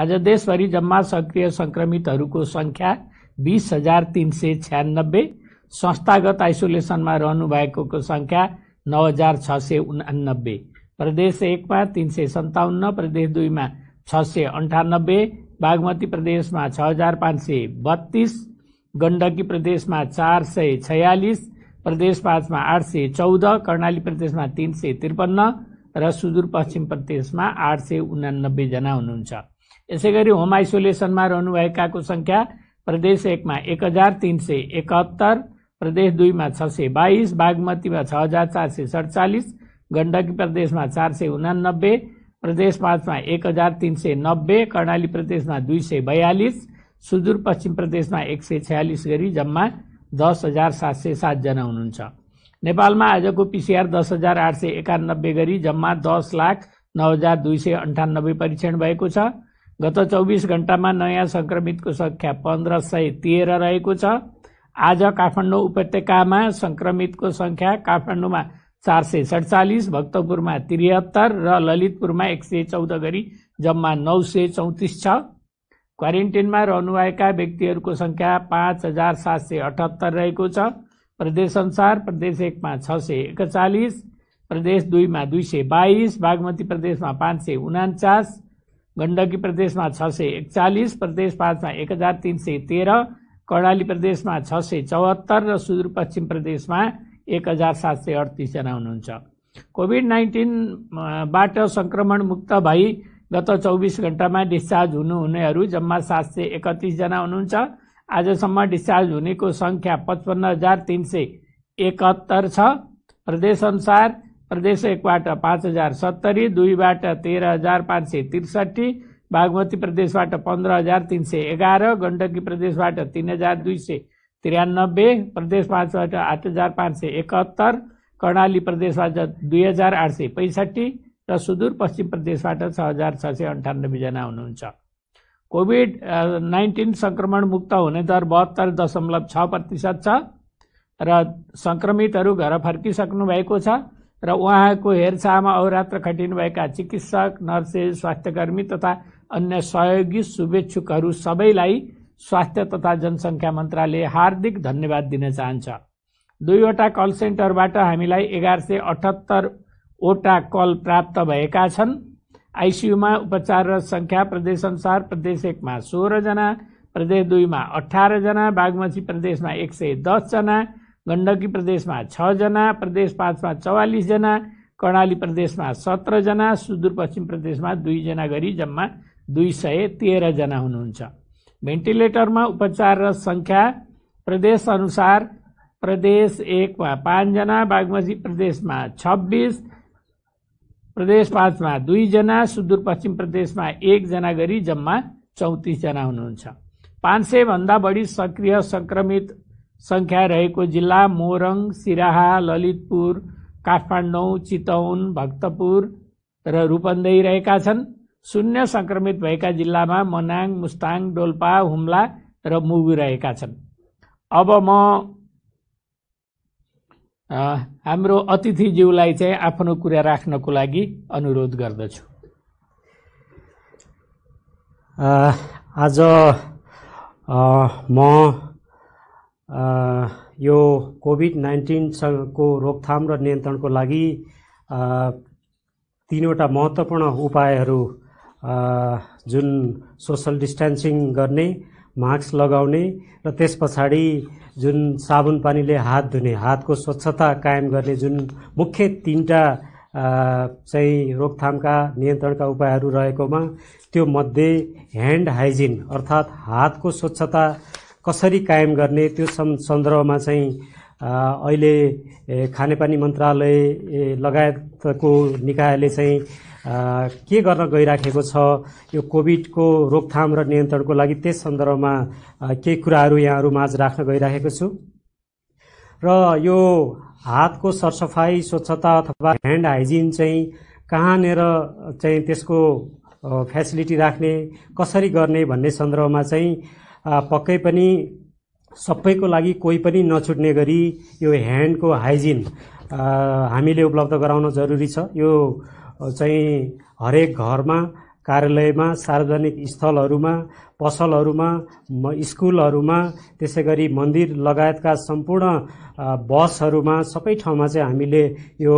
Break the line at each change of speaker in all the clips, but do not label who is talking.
आज देशभरि जम्मा सक्रिय सङ्क्रमितहरूको सङ्ख्या बिस हजार तिन सय छ्यानब्बे संस्थागत आइसोलेसनमा रहनुभएको सङ्ख्या नौ हजार छ सय उनानब्बे प्रदेश एकमा तिन सय सन्ताउन्न प्रदेश दुईमा छ सय अन्ठानब्बे बागमती प्रदेशमा छ हजार पाँच सय बत्तिस गण्डकी प्रदेशमा चार सय छयालिस प्रदेश पाँचमा आठ सय चौध कर्णाली प्रदेशमा तिन सय त्रिपन्न र सुदूरपश्चिम प्रदेशमा आठ सय उनानब्बेजना हुनुहुन्छ यसै गरी होम आइसोलेसनमा रहनुभएकाको सङ्ख्या प्रदेश एकमा एक हजार तिन सय एकहत्तर प्रदेश दुईमा छ सय बाइस बागमतीमा छ हजार चार सय सडचालिस गण्डकी प्रदेशमा चार सय उनानब्बे प्रदेश पाँचमा एक हजार तिन सय नब्बे कर्णाली प्रदेशमा दुई सय बयालिस सुदूरपश्चिम प्रदेशमा एक सय छ्यालिस गरी जम्मा दस हजार सात सय सातजना हुनुहुन्छ नेपालमा आजको पिसिआर दस हजार आठ सय एकानब्बे गरी जम्मा दस लाख नौ हजार दुई सय अन्ठानब्बे परीक्षण भएको छ गत चौबिस घन्टामा नयाँ सङ्क्रमितको सङ्ख्या पन्ध्र सय तेह्र रहेको छ आज काठमाडौँ उपत्यकामा सङ्क्रमितको सङ्ख्या काठमाडौँमा चार सय सडचालिस भक्तपुरमा त्रिहत्तर र ललितपुरमा एक सय चौध गरी जम्मा नौ सय चौतिस छ क्वारेन्टिनमा रहनुभएका व्यक्तिहरूको सङ्ख्या पाँच हजार सात सय अठहत्तर रहेको छ प्रदेश अनुसार प्रदेश एकमा छ सय एकचालिस प्रदेश दुईमा दुई सय बाइस बागमती प्रदेशमा पाँच सय उनान्चास गण्डकी प्रदेशमा छ सय एकचालिस प्रदेश पाँचमा एक हजार तिन सय तेह्र कर्णाली प्रदेशमा छ सय चौहत्तर र सुदूरपश्चिम प्रदेशमा एक हजार सात सय अडतिसजना हुनुहुन्छ कोभिड नाइन्टिनबाट सङ्क्रमण मुक्त भई गत चौबिस घन्टामा डिस्चार्ज हुनुहुनेहरू जम्मा सात सय एकतिसजना हुनुहुन्छ आजसम्म डिस्चार्ज हुनेको सङ्ख्या पचपन्न हजार तिन सय एकहत्तर छ प्रदेशअनुसार प्रदेश एकबाट पाँच हजार सत्तरी दुईबाट तेह्र हजार पाँच सय त्रिसठी बागमती प्रदेशबाट पन्ध्र हजार तिन सय एघार गण्डकी प्रदेशबाट तिन हजार दुई सय त्रियानब्बे प्रदेश पाँचबाट आठ हजार पाँच सय एकहत्तर कर्णाली प्रदेशबाट दुई हजार आठ सय पैँसठी र सुदूरपश्चिम प्रदेशबाट छ हजार छ सय अन्ठानब्बेजना हुनुहुन्छ कोभिड नाइन्टिन सङ्क्रमण मुक्त हुने दर बहत्तर दशमलव छ प्रतिशत छ र सङ्क्रमितहरू घर फर्किसक्नु भएको छ र उहाँको हेरचाहमा अवरात्र खटिनुभएका चिकित्सक नर्सेस स्वास्थ्यकर्मी तथा अन्य सहयोगी शुभेच्छुकहरू सबैलाई स्वास्थ्य तथा जनसङ्ख्या मन्त्रालय हार्दिक धन्यवाद दिन चाहन्छ दुईवटा कल सेन्टरबाट हामीलाई एघार सय अठहत्तरवटा कल प्राप्त भएका छन् आइसियुमा उपचार र सङ्ख्या प्रदेशअनुसार प्रदेश एकमा सोह्रजना प्रदेश दुईमा अठारजना बागमती प्रदेशमा एक सय दसजना गण्डकी प्रदेशमा छजना प्रदेश पाँचमा चौवालिसजना कर्णाली प्रदेशमा सत्रजना सुदूरपश्चिम प्रदेशमा दुईजना गरी जम्मा दुई सय तेह्रजना हुनुहुन्छ भेन्टिलेटरमा र सङ्ख्या प्रदेशअनुसार प्रदेश एकमा पाँचजना बागमती प्रदेशमा छब्बिस प्रदेश पाँचमा दुईजना सुदूरपश्चिम प्रदेशमा एकजना गरी जम्मा चौतिसजना हुनुहुन्छ पाँच सयभन्दा बढी सक्रिय सङ्क्रमित सङ्ख्या रहेको जिल्ला मोरङ सिराहा ललितपुर काठमाडौँ चितौन भक्तपुर र रूपन्देही रहेका छन् शून्य सङ्क्रमित भएका जिल्लामा मनाङ मुस्ताङ डोल्पा हुम्ला र मुगु रहेका छन् अब म हाम्रो अतिथिज्यूलाई चाहिँ आफ्नो कुरा राख्नको लागि अनुरोध गर्दछु
आज म यो कोभिड नाइन्टिनसँगको रोकथाम र नियन्त्रणको लागि तिनवटा महत्त्वपूर्ण उपायहरू जुन सोसल डिस्टेन्सिङ गर्ने मास्क लगाउने र त्यस पछाडि जुन साबुन पानीले हात धुने हातको स्वच्छता कायम गर्ने जुन मुख्य तिनवटा चाहिँ रोकथामका नियन्त्रणका उपायहरू रहेकोमा त्यो मध्ये ह्यान्ड हाइजिन अर्थात् हातको स्वच्छता कसरी कायम गर्ने त्यो सन्दर्भमा चाहिँ अहिले खानेपानी मन्त्रालय लगायतको निकायले चाहिँ के गर्न गइराखेको छ यो कोभिडको रोकथाम र नियन्त्रणको लागि त्यस सन्दर्भमा केही कुराहरू यहाँहरू माझ राख्न गइराखेको छु र यो हातको सरसफाइ स्वच्छता अथवा ह्यान्ड हाइजिन चाहिँ कहाँनिर चाहिँ त्यसको फेसिलिटी राख्ने कसरी गर्ने भन्ने सन्दर्भमा चाहिँ पक्कै पनि सबैको लागि कोही पनि नछुट्ने गरी यो ह्यान्डको हाइजिन हामीले उपलब्ध गराउन जरुरी छ यो चाहिँ हरेक घरमा कार्यालयमा सार्वजनिक स्थलहरूमा पसलहरूमा स्कुलहरूमा त्यसै गरी मन्दिर लगायतका सम्पूर्ण बसहरूमा सबै ठाउँमा चाहिँ हामीले यो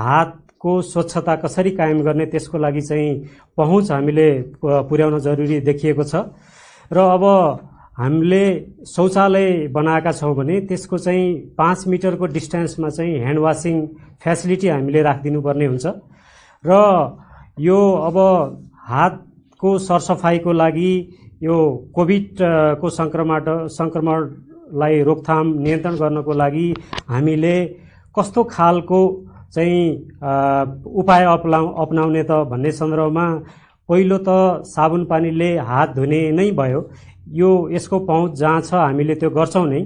हातको स्वच्छता कसरी कायम गर्ने त्यसको लागि चाहिँ पहुँच हामीले पुर्याउन जरुरी देखिएको छ र अब हामीले शौचालय बनाएका छौँ भने त्यसको चाहिँ पाँच मिटरको डिस्टेन्समा चाहिँ ह्यान्ड वासिङ फेसिलिटी हामीले राखिदिनुपर्ने हुन्छ र यो अब हातको सरसफाइको लागि यो कोभिडको सङ्क्रमण सङ्क्रमणलाई रोकथाम नियन्त्रण गर्नको लागि हामीले कस्तो खालको चाहिँ उपाय अपना अपनाउने त भन्ने सन्दर्भमा पहिलो त साबुन पानीले हात धुने नै भयो यो यसको पहुँच जहाँ छ हामीले त्यो गर्छौँ नै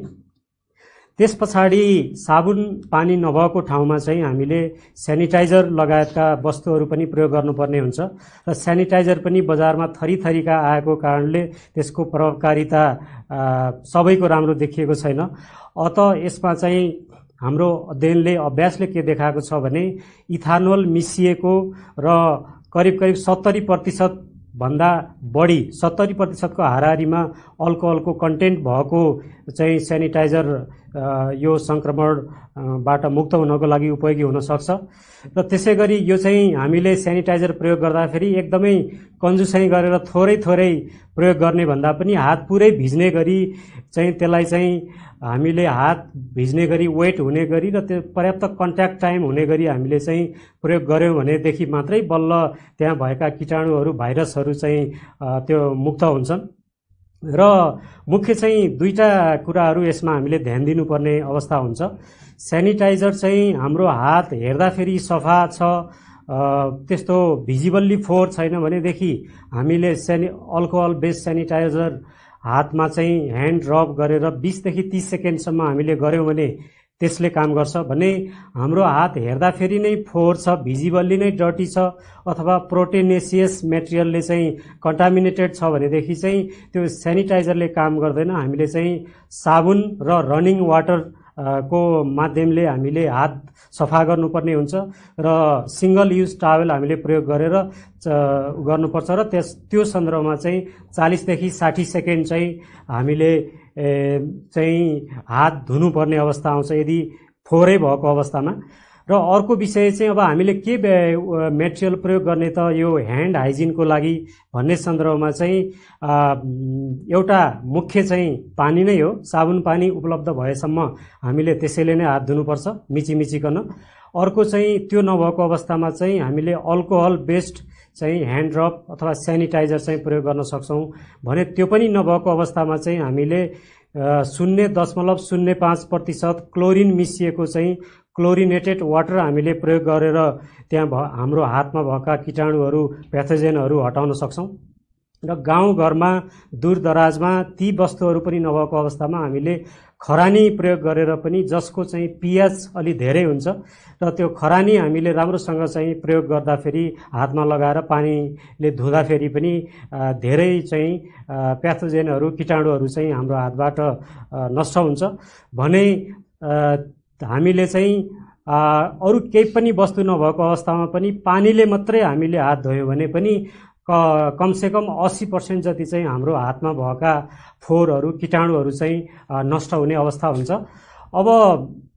त्यस पछाडि साबुन पानी नभएको ठाउँमा चाहिँ हामीले सेनिटाइजर लगायतका वस्तुहरू पनि प्रयोग गर्नुपर्ने हुन्छ र सेनिटाइजर पनि बजारमा थरी थरीका आएको कारणले त्यसको प्रभावकारिता सबैको राम्रो देखिएको छैन अत यसमा चाहिँ हाम्रो अध्ययनले अभ्यासले के देखाएको छ भने इथानोल मिसिएको र करिब करिब सत्तरी प्रतिशत भन्दा बढी सत्तरी प्रतिशतको हाराहारीमा अल्कोहलको कन्टेन्ट भएको चाहिँ सेनिटाइजर यो सङ्क्रमणबाट मुक्त हुनको लागि उपयोगी हुनसक्छ र त्यसै गरी यो चाहिँ हामीले सेनिटाइजर प्रयोग गर्दाखेरि एकदमै कन्जुसै गरेर थोरै थोरै प्रयोग गर्ने भन्दा पनि हात पुरै भिज्ने गरी चाहिँ त्यसलाई चाहिँ हामीले हात भिज्ने गरी वेट हुने गरी र त्यो पर्याप्त कन्ट्याक्ट टाइम हुने गरी हामीले चाहिँ प्रयोग गऱ्यौँ भनेदेखि मात्रै बल्ल त्यहाँ भएका किटाणुहरू भाइरसहरू चाहिँ त्यो मुक्त हुन्छन् र मुख्य चाहिँ दुईवटा कुराहरू यसमा हामीले ध्यान दिनुपर्ने अवस्था हुन्छ सेनिटाइजर चाहिँ हाम्रो हात हेर्दाखेरि सफा छ त्यस्तो भिजिबल्ली फोहोर छैन भनेदेखि हामीले सेनि अल्कोहल बेस्ड सेनिटाइजर हातमा चाहिँ ह्यान्ड रब गरेर बिसदेखि तिस सेकेन्डसम्म हामीले गऱ्यौँ भने त्यसले काम गर्छ भने हाम्रो हात हेर्दा फेरि नै फोहोर छ भिजिबल्ली नै डटी छ अथवा प्रोटेनेसियस मेटेरियलले चाहिँ कन्टामिनेटेड छ भनेदेखि चाहिँ त्यो सेनिटाइजरले काम गर्दैन हामीले चाहिँ साबुन र रनिङ वाटर को माध्यमले हामीले हात सफा गर्नुपर्ने हुन्छ र सिङ्गल युज टावेल हामीले प्रयोग गरेर गर्नुपर्छ र त्यस त्यो सन्दर्भमा चाहिँ चालिसदेखि साठी सेकेन्ड चाहिँ हामीले चाहिँ हात धुनुपर्ने अवस्था आउँछ यदि फोहोरै भएको अवस्थामा र अर्को विषय चाहिँ अब हामीले के मेटेरियल प्रयोग गर्ने त यो ह्यान्ड हाइजिनको लागि भन्ने सन्दर्भमा चाहिँ एउटा मुख्य चाहिँ पानी नै हो साबुन पानी उपलब्ध भएसम्म हामीले त्यसैले नै हात धुनुपर्छ मिचिमिचिकन अर्को चाहिँ त्यो नभएको अवस्थामा चाहिँ हामीले अल्कोहल बेस्ड चाहिँ ह्यान्ड रब अथवा सेनिटाइजर चाहिँ प्रयोग गर्न सक्छौँ भने त्यो पनि नभएको अवस्थामा चाहिँ हामीले शून्य दशमलव शून्य पाँच प्रतिशत क्लोरिन मिसिएको चाहिँ क्लोरिनेटेड वाटर हामीले प्रयोग गरेर त्यहाँ हाम्रो हातमा भएका किटाणुहरू प्याथोजेनहरू हटाउन सक्छौँ र गाउँघरमा दूरदराजमा ती वस्तुहरू पनि नभएको अवस्थामा हामीले खरानी प्रयोग गरेर पनि जसको चाहिँ पियाज अलि धेरै हुन्छ र त्यो खरानी हामीले राम्रोसँग चाहिँ प्रयोग गर्दाखेरि हातमा लगाएर पानीले धुँदाखेरि पनि धेरै चाहिँ प्याथोजेनहरू किटाणुहरू चाहिँ हाम्रो हातबाट नष्ट हुन्छ भने हामीले चाहिँ अरू केही पनि वस्तु नभएको अवस्थामा पनि पानीले मात्रै हामीले हात धोयो भने पनि कमसेकम अस्सी पर्सेन्ट जति चाहिँ हाम्रो हातमा भएका फोहोरहरू किटाणुहरू चाहिँ नष्ट हुने अवस्था हुन्छ अब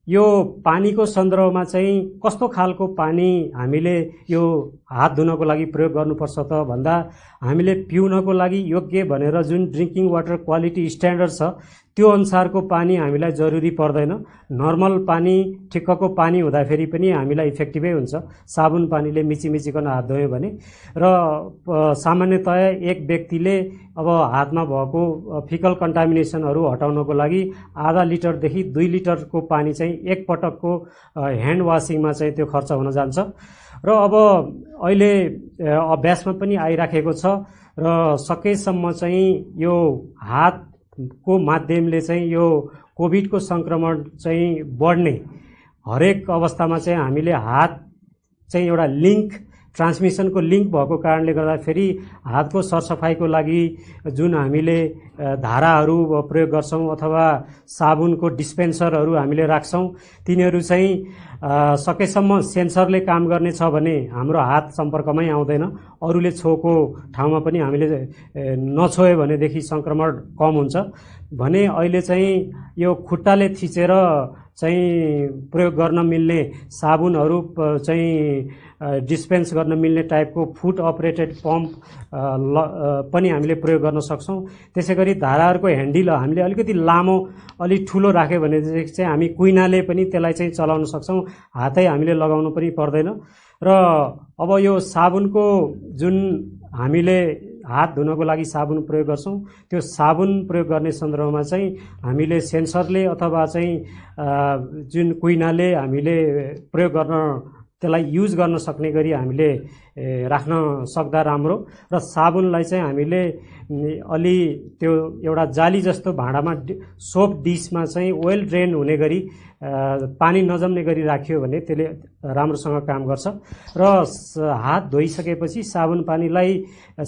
यो पानीको सन्दर्भमा चाहिँ कस्तो खालको पानी हामीले यो हात धुनको लागि प्रयोग गर्नुपर्छ त भन्दा हामीले पिउनको लागि योग्य भनेर जुन ड्रिङ्किङ वाटर क्वालिटी स्ट्यान्डर्ड छ त्यो अनुसारको पानी हामीलाई जरुरी पर्दैन नर्मल पानी ठिक्कको पानी हुँदाखेरि पनि हामीलाई इफेक्टिभै हुन्छ साबुन पानीले मिची मिचिमिचिकन हात धोयो भने र सामान्यतया एक व्यक्तिले अब हातमा भएको फिकल कन्टामिनेसनहरू हटाउनको लागि आधा लिटरदेखि दुई लिटरको पानी चाहिँ एकपटकको ह्यान्ड वासिङमा चाहिँ त्यो खर्च हुन जान्छ र अब अहिले अभ्यासमा पनि आइराखेको छ र सकेसम्म चाहिँ यो हात को माध्यमले चाहिँ यो कोभिडको सङ्क्रमण चाहिँ बढ्ने हरेक अवस्थामा चाहिँ हामीले हात चाहिँ एउटा लिङ्क ट्रान्समिसनको लिङ्क भएको कारणले गर्दा फेरि हातको सरसफाइको लागि जुन हामीले धाराहरू प्रयोग गर्छौँ अथवा साबुनको डिस्पेन्सरहरू हामीले राख्छौँ तिनीहरू चाहिँ सकेसम्म सेन्सरले काम गर्नेछ भने हाम्रो हात सम्पर्कमै आउँदैन अरूले छोएको ठाउँमा पनि हामीले नछोयो भनेदेखि सङ्क्रमण कम हुन्छ भने अहिले चाहिँ यो खुट्टाले थिचेर चाहिँ प्रयोग गर्न मिल्ने साबुनहरू चाहिँ डिस्पेन्स गर्न मिल्ने टाइपको फुट अपरेटेड पम्प ल पनि हामीले प्रयोग गर्न सक्छौँ त्यसै गरी धाराहरूको ह्यान्डिल हामीले अलिकति लामो अलिक ठुलो राख्यो भनेदेखि चाहिँ हामी कुइनाले पनि त्यसलाई चाहिँ चलाउन सक्छौँ हातै हामीले लगाउनु पनि पर्दैन र अब यो साबुनको जुन हामीले हात धुनको लागि साबुन प्रयोग गर्छौँ त्यो साबुन प्रयोग गर्ने सन्दर्भमा चाहिँ हामीले सेन्सरले अथवा चाहिँ जुन कुइनाले हामीले प्रयोग गर्न त्यसलाई युज गर्न सक्ने गरी हामीले राख्न सक्दा राम्रो र साबुनलाई चाहिँ हामीले अलि त्यो एउटा जाली जस्तो भाँडामा सोप डिसमा चाहिँ वेल ड्रेन हुने गरी पानी नजम्ने गरी राख्यो भने त्यसले राम्रोसँग काम गर्छ र हात धोइसकेपछि साबुन पानीलाई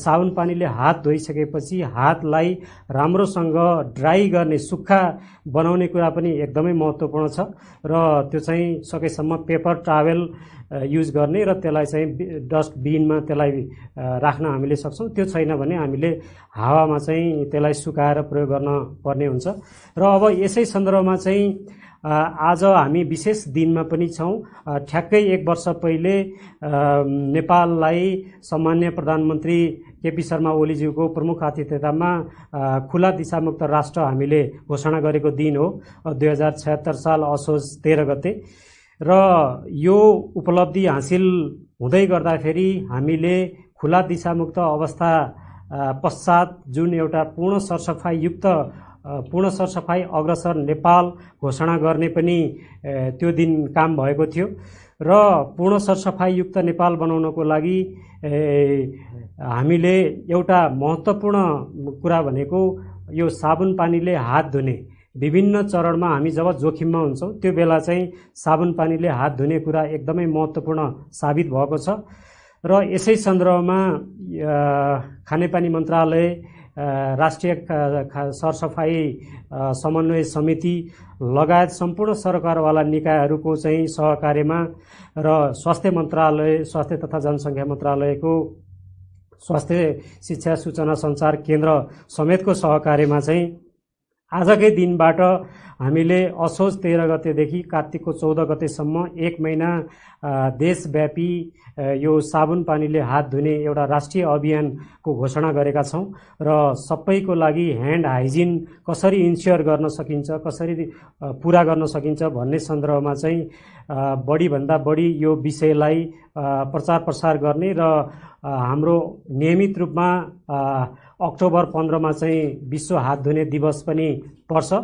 साबुन पानीले हात धोइसकेपछि हातलाई राम्रोसँग ड्राई गर्ने सुक्खा बनाउने कुरा पनि एकदमै महत्त्वपूर्ण छ र त्यो चाहिँ सकेसम्म पेपर टावेल युज गर्ने र त्यसलाई चाहिँ डस्टबिनमा त्यसलाई राख्न हामीले सक्छौँ त्यो छैन भने हामीले हावामा चाहिँ त्यसलाई सुकाएर प्रयोग गर्न पर्ने हुन्छ र अब यसै सन्दर्भमा चाहिँ आज हामी विशेष दिनमा पनि छौँ ठ्याक्कै एक वर्ष पहिले नेपाललाई सामान्य प्रधानमन्त्री केपी शर्मा ओलीज्यूको प्रमुख आतिथ्यतामा खुला दिशामुक्त राष्ट्र हामीले घोषणा गरेको दिन हो दुई हजार छत्तर साल असोज तेह्र गते र यो उपलब्धि हासिल हुँदै गर्दाखेरि हामीले खुला दिशामुक्त अवस्था पश्चात जुन एउटा पूर्ण सरसफाइयुक्त पूर्ण सरसफाइ अग्रसर नेपाल घोषणा गर्ने पनि त्यो दिन काम भएको थियो र पूर्ण सरसफाइयुक्त नेपाल बनाउनको लागि हामीले एउटा महत्त्वपूर्ण कुरा भनेको यो साबुन पानीले हात धुने विभिन्न चरणमा हामी जब जोखिममा हुन्छौँ त्यो बेला चाहिँ साबुन पानीले हात धुने कुरा एकदमै महत्त्वपूर्ण साबित भएको छ र यसै सन्दर्भमा खानेपानी मन्त्रालय राष्ट्रिय सरसफाइ समन्वय समिति लगायत सम्पूर्ण सरकारवाला निकायहरूको चाहिँ सहकार्यमा र स्वास्थ्य मन्त्रालय स्वास्थ्य तथा जनसङ्ख्या मन्त्रालयको स्वास्थ्य शिक्षा सूचना सञ्चार केन्द्र समेतको सहकार्यमा चाहिँ आजकै दिनबाट हामीले असोज तेह्र गतेदेखि कार्तिकको चौध गतेसम्म एक महिना देशव्यापी यो साबुन पानीले हात धुने एउटा राष्ट्रिय अभियानको घोषणा गरेका छौँ र सबैको लागि ह्यान्ड हाइजिन कसरी इन्स्योर गर्न सकिन्छ कसरी पुरा गर्न सकिन्छ भन्ने सन्दर्भमा चाहिँ बढीभन्दा बढी यो विषयलाई प्रचार प्रसार गर्ने र हाम्रो नियमित रूपमा अक्टोबर पन्ध्रमा चाहिँ विश्व हात धुने दिवस पनि पर्छ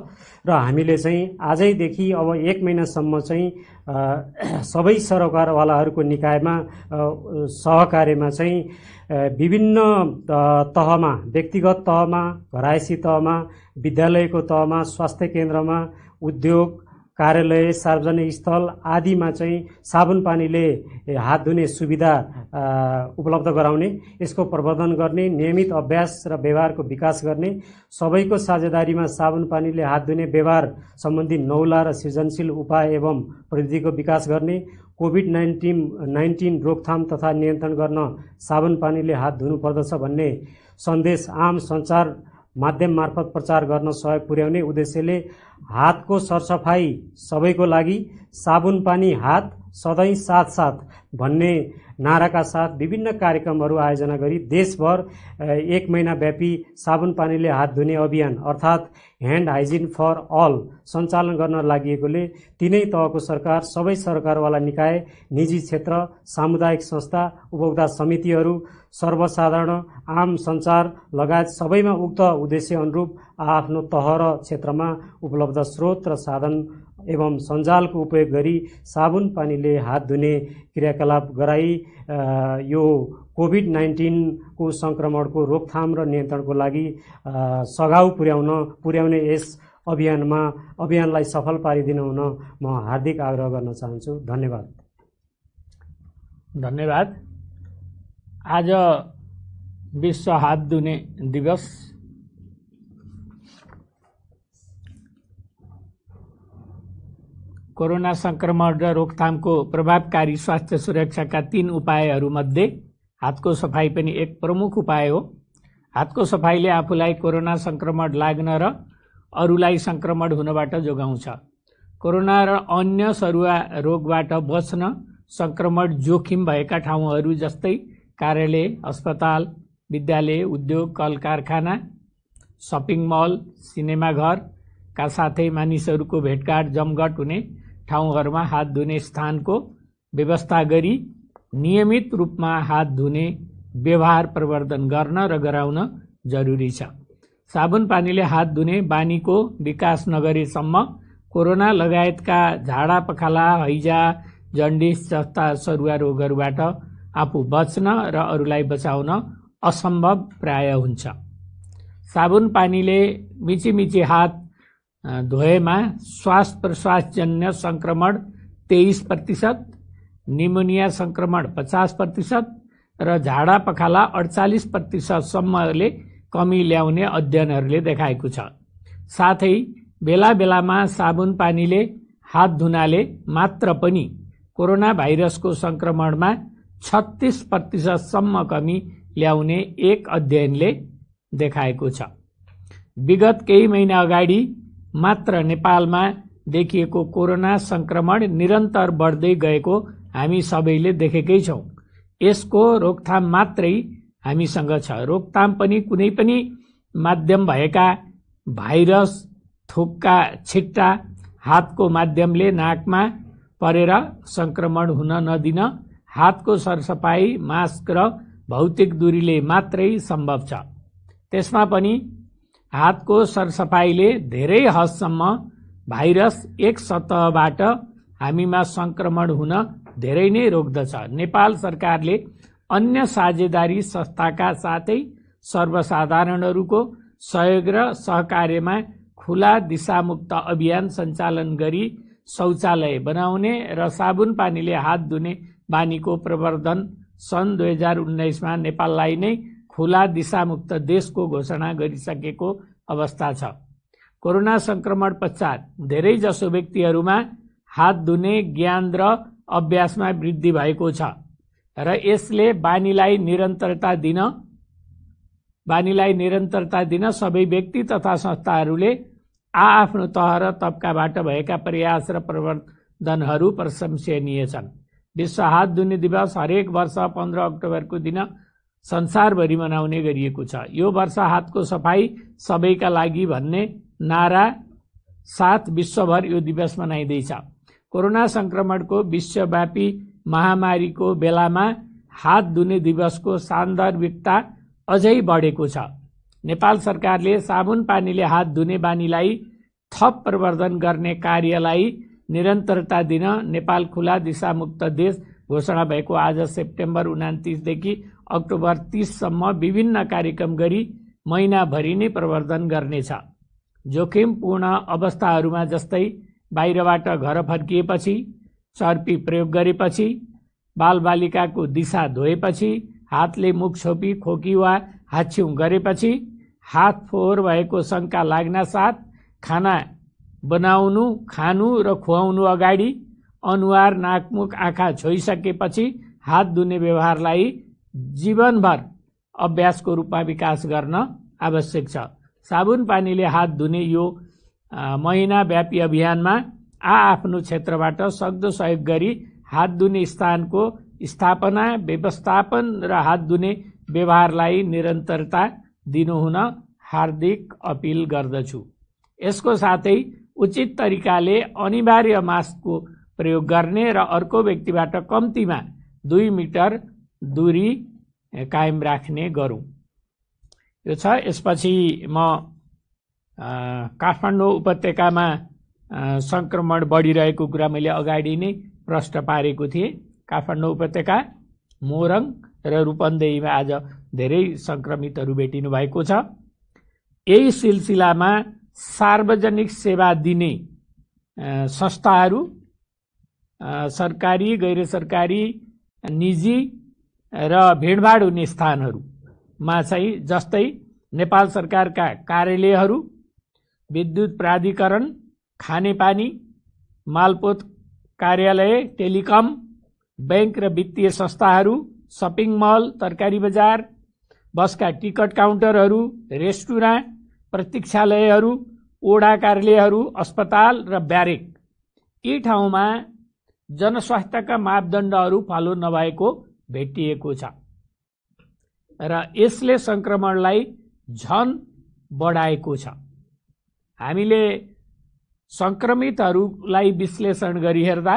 र हामीले चाहिँ आजैदेखि अब एक महिनासम्म चाहिँ सबै सरकारवालाहरूको निकायमा सहकार्यमा चाहिँ विभिन्न तहमा व्यक्तिगत तहमा घरायसी तहमा विद्यालयको तहमा स्वास्थ्य केन्द्रमा उद्योग कार्यालय सार्वजनिक स्थल आदिमा चाहिँ साबुन पानीले हात धुने सुविधा उपलब्ध गराउने यसको प्रबन्धन गर्ने नियमित अभ्यास र व्यवहारको विकास गर्ने सबैको साझेदारीमा साबुन पानीले हात धुने व्यवहार सम्बन्धी नौला र सृजनशील उपाय एवं प्रविधिको विकास गर्ने कोभिड नाइन्टिन नाइन्टिन रोकथाम तथा नियन्त्रण गर्न साबुन पानीले हात धुनु पर्दछ भन्ने सन्देश आम सञ्चार माध्यम मार्फत प्रचार गर्न सहयोग पुर्याउने उद्देश्यले हातको सरसफाइ सबैको लागि साबुन पानी हात सधैँ साथ साथ भन्ने नाराका साथ विभिन्न कार्यक्रमहरू आयोजना गरी देशभर एक महिनाव्यापी साबुन पानीले हात धुने अभियान अर्थात् ह्यान्ड हाइजिन फर अल सञ्चालन गर्न लागिएकोले तिनै तहको सरकार सबै सरकारवाला निकाय निजी क्षेत्र सामुदायिक संस्था उपभोक्ता समितिहरू सर्वसाधारण आम सञ्चार लगायत सबैमा उक्त उद्देश्य अनुरूप आआफ्नो तह र क्षेत्रमा उपलब्ध स्रोत र साधन एवं सञ्जालको उपयोग गरी साबुन पानीले हात धुने क्रियाकलाप गराई यो कोभिड नाइन्टिनको सङ्क्रमणको रोकथाम र नियन्त्रणको लागि सघाउ पुर्याउन पुर्याउने यस अभियानमा अभियानलाई सफल पारिदिन हुन म हार्दिक आग्रह गर्न चाहन्छु धन्यवाद
धन्यवाद आज विश्व हात धुने दिवस कोरोना संक्रमण र रोकथामको प्रभावकारी स्वास्थ्य सुरक्षाका तीन उपायहरूमध्ये हातको सफाई पनि एक प्रमुख उपाय हो हातको सफाइले आफूलाई कोरोना संक्रमण लाग्न र अरूलाई संक्रमण हुनबाट जोगाउँछ कोरोना र अन्य सरुवा रोगबाट बच्न संक्रमण जोखिम भएका ठाउँहरू जस्तै कार्यालय अस्पताल विद्यालय उद्योग कल कारखाना सपिङ मल सिनेमाघरका साथै मानिसहरूको भेटघाट जमघट हुने ठाउँहरूमा हात धुने स्थानको व्यवस्था गरी नियमित रूपमा हात धुने व्यवहार प्रवर्धन गर्न र गराउन जरुरी छ साबुन पानीले हात धुने बानीको विकास नगरेसम्म कोरोना लगायतका झाडा पखाला हैजा जन्डिस जस्ता सरुवा रोगहरूबाट आफू बच्न र अरूलाई बचाउन असम्भव प्राय हुन्छ साबुन पानीले मिचिमिची हात धोएमा श्वास प्रश्वासजन्य सङ्क्रमण तेइस प्रतिशत निमोनिया सङ्क्रमण पचास प्रतिशत र झाडा पखाला अडचालिस प्रतिशतसम्मले कमी ल्याउने अध्ययनहरूले देखाएको छ साथै बेला बेलामा साबुन पानीले हात धुनाले मात्र पनि कोरोना भाइरसको सङ्क्रमणमा छत्तिस प्रतिशतसम्म कमी ल्याउने एक अध्ययनले देखाएको छ विगत केही महिना अगाडि मात्र नेपालमा देखिएको कोरोना संक्रमण निरन्तर बढ्दै गएको हामी सबैले देखेकै छौँ यसको रोकथाम मात्रै हामीसँग छ रोकथाम पनि कुनै पनि माध्यम भएका भाइरस थुक्का छिट्टा हातको माध्यमले नाकमा परेर संक्रमण हुन नदिन हातको सरसफाई मास्क र भौतिक दूरीले मात्रै सम्भव छ त्यसमा पनि हातको सरसफाइले धेरै हदसम्म भाइरस एक सतहबाट हामीमा संक्रमण हुन धेरै नै रोक्दछ नेपाल सरकारले अन्य साझेदारी संस्थाका साथै सर्वसाधारणहरूको सहयोग र सहकार्यमा खुला दिशामुक्त अभियान सञ्चालन गरी शौचालय बनाउने र साबुन पानीले हात धुने बानीको प्रवर्धन सन् दुई हजार उन्नाइसमा नेपाललाई नै खुला दिशामुक्त देशको घोषणा गरिसकेको अवस्था छ कोरोना संक्रमण पश्चात धेरैजसो व्यक्तिहरूमा हात धुने ज्ञान र अभ्यासमा वृद्धि भएको छ र यसले बानीलाई निरन्तरता दिन बानीलाई निरन्तरता दिन सबै व्यक्ति तथा संस्थाहरूले आआफ्नो तह र तबकाबाट भएका प्रयास र प्रवर्धनहरू प्रशंसनीय छन् विश्व हात धुने दिवस हरेक वर्ष पन्ध्र अक्टोबरको दिन संसारभरि मनाउने गरिएको छ यो वर्ष हातको सफाई सबैका लागि भन्ने नारा साथ विश्वभर यो दिवस मनाइँदैछ कोरोना सङ्क्रमणको विश्वव्यापी महामारीको बेलामा हात धुने दिवसको सान्दर्भिकता अझै बढेको छ नेपाल सरकारले साबुन पानीले हात धुने बानीलाई थप प्रवर्धन गर्ने कार्यलाई निरन्तरता दिन नेपाल खुला दिशामुक्त देश घोषणा भएको आज सेप्टेम्बर उनातिसदेखि अक्टोबर तिससम्म विभिन्न कार्यक्रम गरी महिनाभरि नै प्रवर्धन गर्नेछ जोखिमपूर्ण अवस्थाहरूमा जस्तै बाहिरबाट घर फर्किएपछि चर्पी प्रयोग गरेपछि बालबालिकाको दिशा धोएपछि हातले मुख छोपी खोकी वा हाछ्यौँ गरेपछि हात फोहोर भएको शङ्का लाग्न खाना बनाउनु खानु र खुवाउनु अगाडि अनुहार नाकमुख आँखा छोइसकेपछि हात धुने व्यवहारलाई जीवनभर अभ्यासको रूपमा विकास गर्न आवश्यक छ साबुन पानीले हात धुने यो महिनाव्यापी अभियानमा आआफ्नो क्षेत्रबाट सक्दो सहयोग गरी हात धुने स्थानको स्थापना व्यवस्थापन र हात धुने व्यवहारलाई निरन्तरता दिनुहुन हार्दिक अपिल गर्दछु यसको साथै उचित तरिकाले अनिवार्य मास्कको प्रयोग गर्ने र अर्को व्यक्तिबाट कम्तीमा दुई मिटर दूरी कायम राख्ने गरौँ यो छ यसपछि म काठमाडौँ उपत्यकामा सङ्क्रमण बढिरहेको कुरा मैले अगाडि नै प्रश्न पारेको थिएँ काठमाडौँ उपत्यका मोरङ र रूपन्देहीमा आज धेरै सङ्क्रमितहरू भेटिनु भएको छ यही सिलसिलामा सार्वजनिक सेवा दिने संस्थाहरू सरकारी गैर सरकारी निजी र भिडभाड हुने स्थानहरूमा चाहिँ जस्तै नेपाल सरकारका कार्यालयहरू विद्युत प्राधिकरण खानेपानी मालपोत कार्यालय टेलिकम ब्याङ्क र वित्तीय संस्थाहरू सपिङ मल तरकारी बजार बसका टिकट काउन्टरहरू रेस्टुराँट प्रतीक्षालयहरू ओडा कार्यालयहरू अस्पताल र ब्यारेक यी ठाउँमा जनस्वास्थ्यका मापदण्डहरू फलो नभएको भेटिएको छ र यसले सङ्क्रमणलाई झन बढाएको छ हामीले सङ्क्रमितहरूलाई विश्लेषण गरी हेर्दा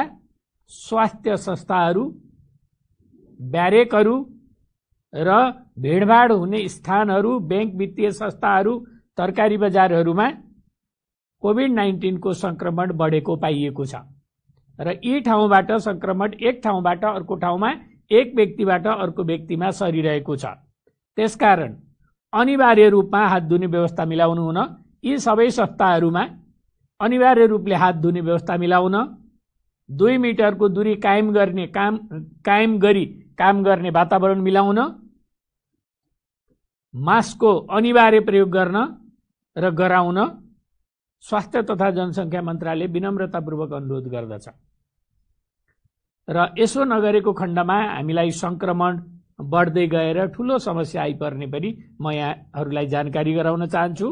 स्वास्थ्य संस्थाहरू ब्यारेकहरू र भिडभाड हुने स्थानहरू ब्याङ्क वित्तीय संस्थाहरू तरकारी बजारहरूमा कोभिड नाइन्टिनको सङ्क्रमण बढेको पाइएको छ र यी ठाउँबाट सङ्क्रमण एक ठाउँबाट अर्को ठाउँमा एक व्यक्तिबाट अर्को व्यक्तिमा सरिरहेको छ त्यसकारण अनिवार्य रूपमा हात धुने व्यवस्था मिलाउनु हुन यी सबै संस्थाहरूमा अनिवार्य रूपले हात धुने व्यवस्था मिलाउन दुई मिटरको दूरी कायम गर्ने काम कायम गरी काम गर्ने वातावरण मिलाउन मास्कको अनिवार्य प्रयोग गर्न र गराउन स्वास्थ्य तथा जनसङ्ख्या मन्त्रालय विनम्रतापूर्वक अनुरोध गर्दछ र यसो नगरेको खण्डमा हामीलाई सङ्क्रमण बढ्दै गएर ठुलो समस्या आइपर्ने पनि म यहाँहरूलाई जानकारी गराउन चाहन्छु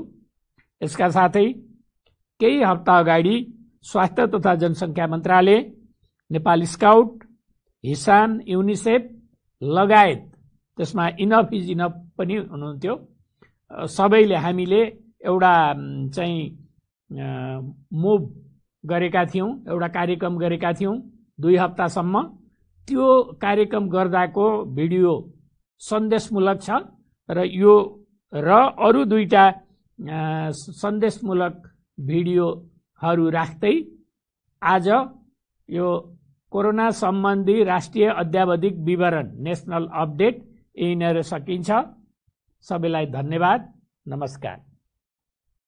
यसका साथै केही हप्ता अगाडि स्वास्थ्य तथा जनसङ्ख्या मन्त्रालय नेपाल स्काउट हिसान युनिसेफ लगायत त्यसमा इनफ इज इनफ पनि हुनुहुन्थ्यो सबैले हामीले एउटा चाहिँ मुभ गरेका थियौँ एउटा कार्यक्रम गरेका थियौँ दुई हप्तासम्म त्यो कार्यक्रम गर्दाको भिडियो सन्देशमूलक छ र यो र अरू दुईवटा सन्देशमूलक भिडियोहरू राख्दै आज यो कोरोना सम्बन्धी राष्ट्रिय अध्यावधिक विवरण नेसनल अपडेट यहीँनिर सकिन्छ सबैलाई धन्यवाद नमस्कार